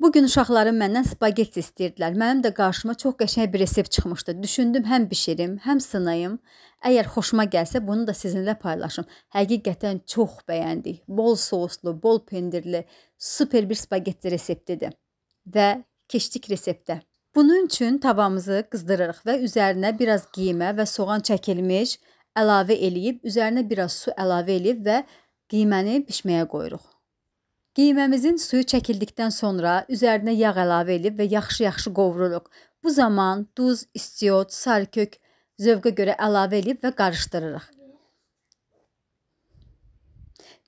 Bu gün uşaqlarım məndən spagetti istəyirdilər. Mənim də qarşıma çox qəşəng bir resept çıxmışdı. Düşündüm həm bişirim, həm sınayım. Əgər xoşuma gəlsə bunu da sizinlə paylaşım. Həqiqətən çox bəyəndik. Bol soslu, bol pendirli, super bir spagetti reseptidir. Və keçdik reseptə. Bunun üçün tavamızı qızdırırıq və üzərinə biraz qiymə və soğan çəkilmiş əlavə eləyib, üzərinə biraz su əlavə eləyib və qiyməni bişməyə qoyuruq. Qiyməmizin suyu çəkildikdən sonra üzərinə yağ əlavə edib və yaxşı-yaxşı qovururuq. Bu zaman duz, istiot, sarkök zövqə görə əlavə edib və qarışdırırıq.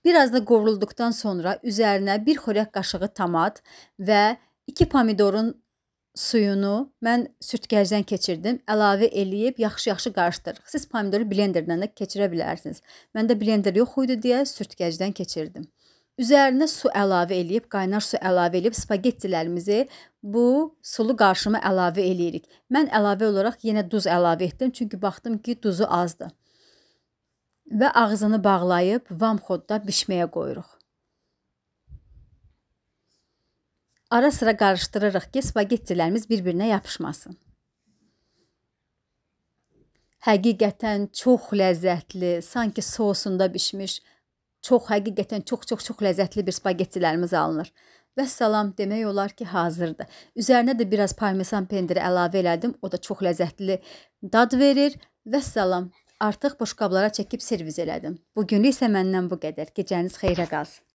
Bir az da qovrulduqdan sonra üzərinə 1 xörək qaşığı tamat və 2 pomidorun suyunu mən sürtkəcdən keçirdim, əlavə eləyib yaxşı-yaxşı qarışdırırıq. Siz pomidoru blenderdən də keçirə bilərsiniz. Məndə blender yox idi deyə sürtkəcdən keçirdim. Üzərinə su əlavə eləyib, qaynar su əlavə eləyib spagettilərimizi bu sulu qarşıma əlavə eləyirik. Mən əlavə olaraq yenə duz əlavə etdim, çünki baxdım ki, duzu azdır. Və ağzını bağlayıb vamxodda bişməyə qoyuruq. Ara sıra qarışdırırıq ki, spagettilərimiz bir-birinə yapışmasın. Həqiqətən çox ləzzətli, sanki sosunda bişmiş Çox həqiqətən çox-çox-çox ləzzətli bir spagettilərimiz alınır. Və salam demək olar ki, hazırdır. Üzərinə də biraz parmesan pendiri əlavə elədim. O da çox ləzzətli dad verir. Və salam. Artıq boşqablara çəkib servis elədim. Bu günlük isə məndən bu qədər. Gecəniz xeyrə qalsın.